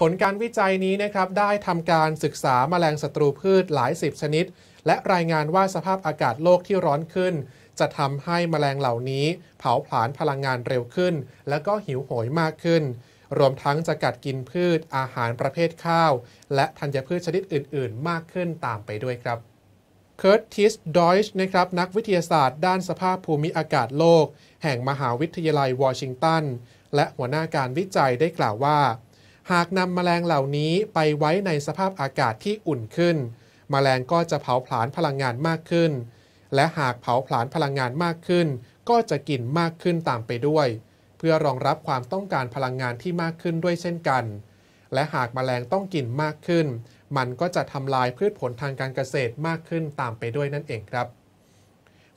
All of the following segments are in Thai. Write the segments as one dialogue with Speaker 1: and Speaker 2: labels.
Speaker 1: ผลการวิจัยนี้นะครับได้ทำการศึกษามาแมลงศัตรูพืชหลายสิบชนิด และรายงานว่าสภาพอากาศโลกที่ร้อนขึ้น จะทำให้มแมลงเหล่านี้ เผาผลาญพลังงานเร็วขึ้น และก็หิวโหยมากขึ้น รวมทั้งจะกัดกินพืชอาหารประเภทข้าว และธัญพืชชนิดอื่นๆ มากขึ้นตามไปด้วยครับเคิร์ตทิสดอยช์นะครับนักวิทยาศาสตร์ด้านสภาพภูมิอากาศโลก แห่งมหาวิทยาลัยวอชิงตันและหัวหน้าการวิจัยได้กล่าวว่าหากนำแมลงเหล่านี้ไปไว้ในสภาพอากาศที่อุ่นขึ้นมแมลงก็จะเผาผลาญพลังงานมากขึ้น และหากเผาผลาญพลังงานมากขึ้น ก็จะกินมากขึ้นตามไปด้วย เพื่อรองรับความต้องการพลังงานที่มากขึ้นด้วยเช่นกัน และหากมแมลงต้องกินมากขึ้น มันก็จะทำลายพืชผลทางการเกษตรมากขึ้นตามไปด้วยนั่นเองครับ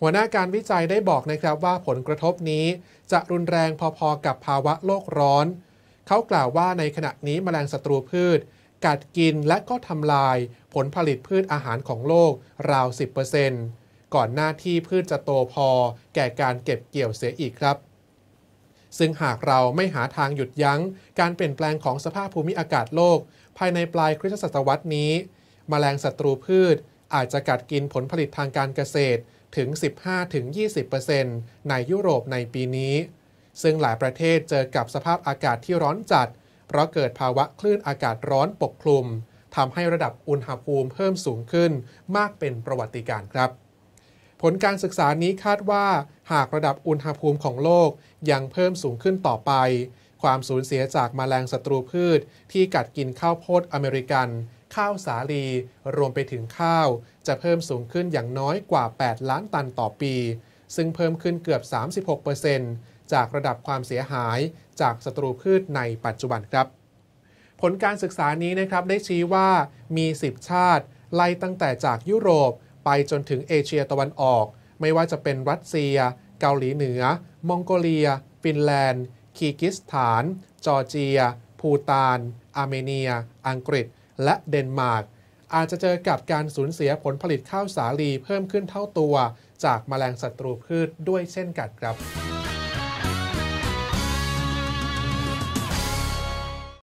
Speaker 1: หัวหน้าการวิจัยได้บอกนะครับว่าผลกระทบนี้จะรุนแรงพอๆกับภาวะโลกร้อนเขากล่าวว่าในขณะนี้มแมลงศัตรูพืช กัดกินและก็ทำลายผลผลิตพืชอาหารของโลกราว 10%ก่อนหน้าที่พืชจะโตพอแก่การเก็บเกี่ยวเสียอีกครับ ซึ่งหากเราไม่หาทางหยุดยั้ง การเปลี่ยนแปลงของสภาพภูมิอากาศโลก ภายในปลายคริสตศตวรรษนี้มแมลงศัตรูพืชอาจจะกัดกินผลผลิตทางการเกษตรถึง15-20%ในยุโรปในปีนี้ซึ่งหลายประเทศเจอกับสภาพอากาศที่ร้อนจัด เพราะเกิดภาวะคลื่นอากาศร้อนปกคลุมทำให้ระดับอุณหภูมิเพิ่มสูงขึ้นมากเป็นประวัติการครับ ผลการศึกษานี้คาดว่า หากระดับอุณหภูมิของโลกยังเพิ่มสูงขึ้นต่อไป ความสูญเสียจากมาแมลงศัตรูพืช ที่กัดกินข้าวโพดอเมริกัน ข้าวสาลี รวมไปถึงข้าว จะเพิ่มสูงขึ้นอย่างน้อยกว่า 8 ล้านตันต่อปี ซึ่งเพิ่มขึ้นเกือบ36%เจากระดับความเสียหายจากศัตรูพืชในปัจจุบันครับ ผลการศึกษานี้นะครับได้ชี้ว่ามี 10 ชาติ ไล่ตั้งแต่จากยุโรปไปจนถึงเอเชียตะวันออก ไม่ว่าจะเป็นรัสเซีย เกาหลีเหนือ มองโกเลีย ฟินแลนด์ คีกิสถาน จอร์เจียพูตาน อาร์เมเนีย อังกฤษและเดนมาร์กอาจจะเจอกับการสูญเสียผลผลิตข้าวสาลีเพิ่มขึ้นเท่าตัวจากแมลงศัตรูพืชด้วยเช่นกันครับ